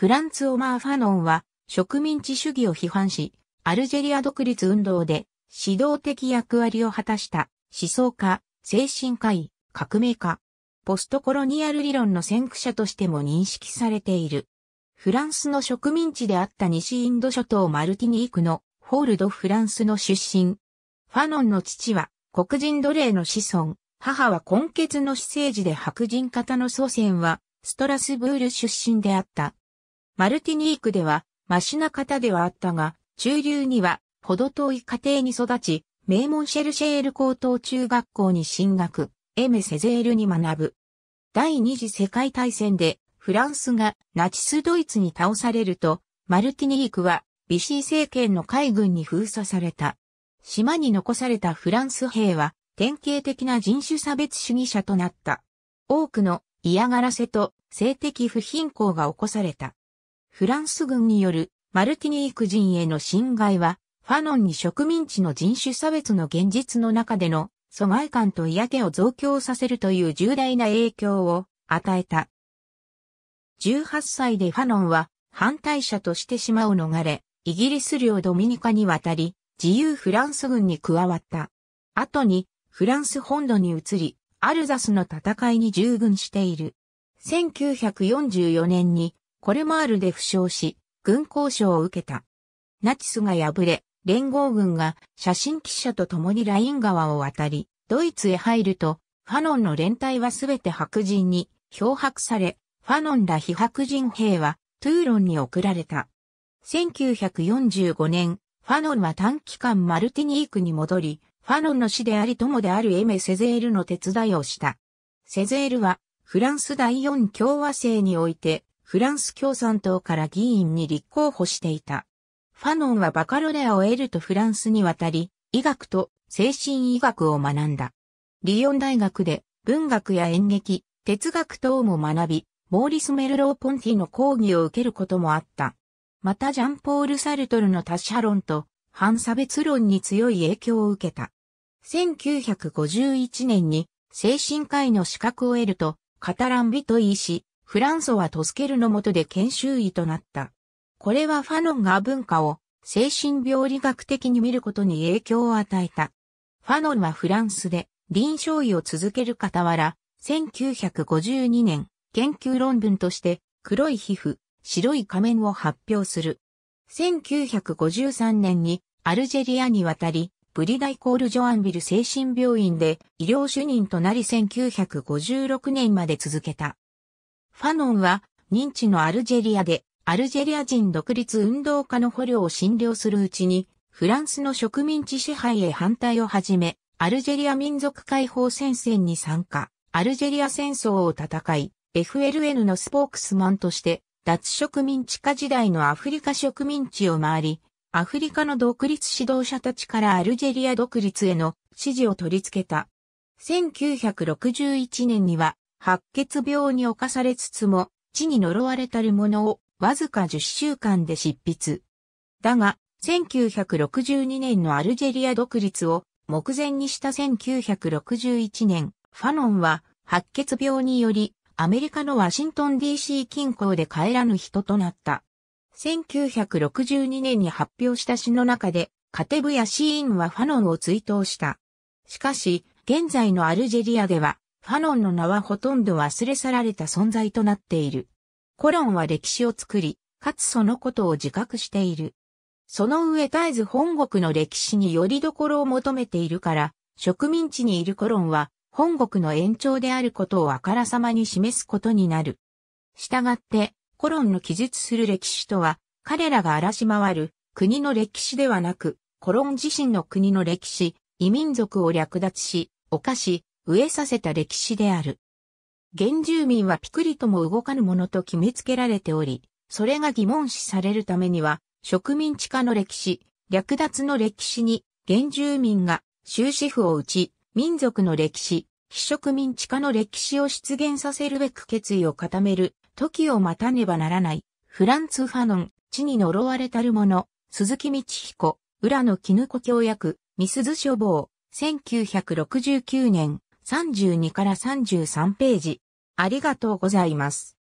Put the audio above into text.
フランツ・オマー・ファノンは植民地主義を批判し、アルジェリア独立運動で指導的役割を果たした思想家、精神科医、革命家、ポストコロニアル理論の先駆者としても認識されている。フランスの植民地であった西インド諸島マルティニークのホールド・フランスの出身。ファノンの父は黒人奴隷の子孫、母は混血の私生児で白人型の祖先はストラスブール出身であった。マルティニークでは、マシな方ではあったが、中流には、ほど遠い家庭に育ち、名門シェルシェール高等中学校に進学、エメセゼールに学ぶ。第二次世界大戦で、フランスがナチスドイツに倒されると、マルティニークは、ビシー政権の海軍に封鎖された。島に残されたフランス兵は、典型的な人種差別主義者となった。多くの嫌がらせと性的不貧困が起こされた。フランス軍によるマルティニーク人への侵害は、ファノンに植民地の人種差別の現実の中での疎外感と嫌気を増強させるという重大な影響を与えた。18歳でファノンは反対者として島を逃れ、イギリス領ドミニカに渡り、自由フランス軍に加わった。後にフランス本土に移り、アルザスの戦いに従軍している。1944年にコルマールで負傷し、軍交渉を受けた。ナチスが敗れ、連合軍が写真記者と共にライン川を渡り、ドイツへ入ると、ファノンの連隊はすべて白人に漂白され、ファノンら非白人兵はトゥーロンに送られた。1945年、ファノンは短期間マルティニークに戻り、ファノンの死であり友であるエメ・セゼールの手伝いをした。セゼールは、フランス第四共和制において、フランス共産党から議員に立候補していた。ファノンはバカロレアを得るとフランスに渡り、医学と精神医学を学んだ。リヨン大学で文学や演劇、哲学等も学び、モーリス・メルロー・ポンティの講義を受けることもあった。またジャンポール・サルトルの他者論と反差別論に強い影響を受けた。1951年に精神科医の資格を得ると、カタランビトイ氏、フランソはトスケルの下で研修医となった。これはファノンが文化を精神病理学的に見ることに影響を与えた。ファノンはフランスで臨床医を続ける傍ら、1952年、研究論文として黒い皮膚、白い仮面を発表する。1953年にアルジェリアに渡り、ブリダイコール・ジョアンビル精神病院で医療主任となり1956年まで続けた。ファノンは、認知のアルジェリアで、アルジェリア人独立運動家の捕虜を診療するうちに、フランスの植民地支配へ反対をはじめ、アルジェリア民族解放戦線に参加、アルジェリア戦争を戦い、FLN のスポークスマンとして、脱植民地化時代のアフリカ植民地を回り、アフリカの独立指導者たちからアルジェリア独立への支持を取り付けた。1961年には白血病に侵されつつも、地に呪われたるものをわずか10週間で執筆。だが、1962年のアルジェリア独立を目前にした1961年、ファノンは白血病によりアメリカのワシントン DC 近郊で帰らぬ人となった。1962年に発表した詩の中で、カテブやシーンはファノンを追悼した。しかし、現在のアルジェリアでは、ファノンの名はほとんど忘れ去られた存在となっている。コロンは歴史を作り、かつそのことを自覚している。その上絶えず本国の歴史によりどころを求めているから、植民地にいるコロンは本国の延長であることをあからさまに示すことになる。したがって、コロンの記述する歴史とは、彼らが荒らし回る国の歴史ではなく、コロン自身の国の歴史、異民族を略奪し、犯し、植えさせた歴史である。原住民はピクリとも動かぬものと決めつけられており、それが疑問視されるためには、植民地化の歴史、略奪の歴史に、原住民が終止符を打ち、民族の歴史、非植民地化の歴史を出現させるべく決意を固める、時を待たねばならない、フランツ・ファノン、地に呪われたる者、鈴木道彦、浦野絹子教役、ミスズ書房、1969年。32から33ページ。ありがとうございます。